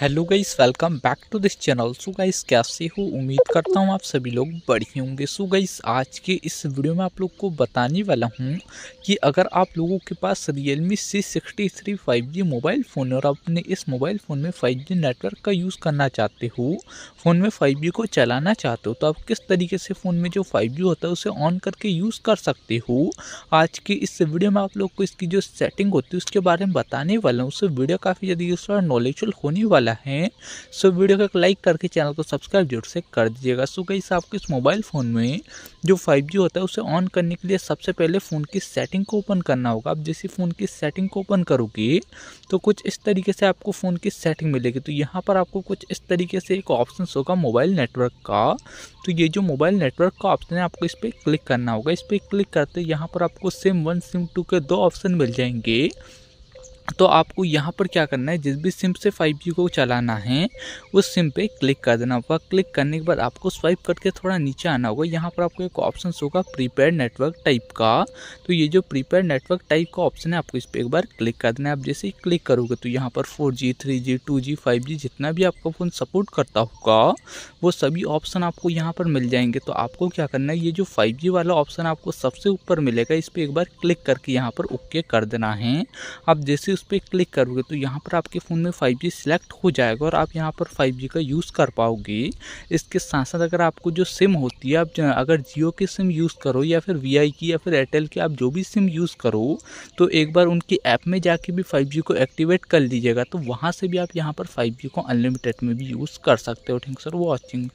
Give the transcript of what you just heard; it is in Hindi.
hello guys welcome back to this channel so guys कैसे हो उम्मीद करता हूँ आप सभी लोग बढ़िया होंगे सो गाइस आज के इस वीडियो में आप लोग को बताने वाला हूँ कि अगर आप लोगों के पास Realme C sixty three five G mobile phone है और अपने इस मोबाइल फ़ोन में फाइव जी नेटवर्क का यूज़ करना चाहते हो फ़ोन में फाइव जी को चलाना चाहते हो तो आप किस तरीके से फ़ोन में जो फाइव जी होता है उसे ऑन करके यूज़ कर सकते हो आज के इस वीडियो में आप लोग को इसकी जो सेटिंग होती है उसके बारे में बताने वाला हूँ उससे वीडियो काफ़ी ज़्यादा यूज़फुल नॉलेजफुल होने वाला वाला है सो वीडियो को एक लाइक करके चैनल को सब्सक्राइब जरूर से कर दीजिएगा सो कहीं आपके इस मोबाइल फ़ोन में जो 5G होता है उसे ऑन करने के लिए सबसे पहले फ़ोन की सेटिंग को ओपन करना होगा आप जैसे फ़ोन की सेटिंग को ओपन करोगे तो कुछ इस तरीके से आपको फ़ोन की सेटिंग मिलेगी तो यहाँ पर आपको कुछ इस तरीके से एक ऑप्शन होगा मोबाइल नेटवर्क का तो ये जो मोबाइल नेटवर्क का ऑप्शन है आपको इस पर क्लिक करना होगा इस पर क्लिक करते यहाँ पर आपको सिम वन सिम टू के दो ऑप्शन मिल जाएंगे तो आपको यहाँ पर क्या करना है जिस भी सिम से 5G को चलाना है उस सिम पे क्लिक कर देना होगा क्लिक करने के बाद आपको स्वाइप करके थोड़ा नीचे आना होगा यहाँ पर आपको एक ऑप्शन होगा प्रीपेड नेटवर्क टाइप का तो ये जो प्रीपेड नेटवर्क टाइप का ऑप्शन है आपको इस पर एक बार क्लिक कर देना है आप जैसे ही क्लिक करोगे तो यहाँ पर four G three G two G five G जितना भी आपका फ़ोन सपोर्ट करता होगा वो सभी ऑप्शन आपको यहाँ पर मिल जाएंगे तो आपको क्या करना है ये जो फाइव जी वाला ऑप्शन आपको सबसे ऊपर मिलेगा इस पर एक बार क्लिक करके यहाँ पर ओके कर देना है आप जैसे उस पर क्लिक करोगे तो यहाँ पर आपके फ़ोन में 5G सिलेक्ट हो जाएगा और आप यहाँ पर 5G का यूज़ कर पाओगे इसके साथ साथ अगर आपको जो सिम होती है आप अगर जियो की सिम यूज़ करो या फिर वी की या फिर एयरटेल की आप जो भी सिम यूज़ करो तो एक बार उनकी ऐप में जाके भी फाइव को एक्टिवेट कर लीजिएगा तो वहाँ से भी आप यहाँ पर फाइव को अनलिमिटेड में भी यूज़ कर सकते हो थैंक सर वॉचिंग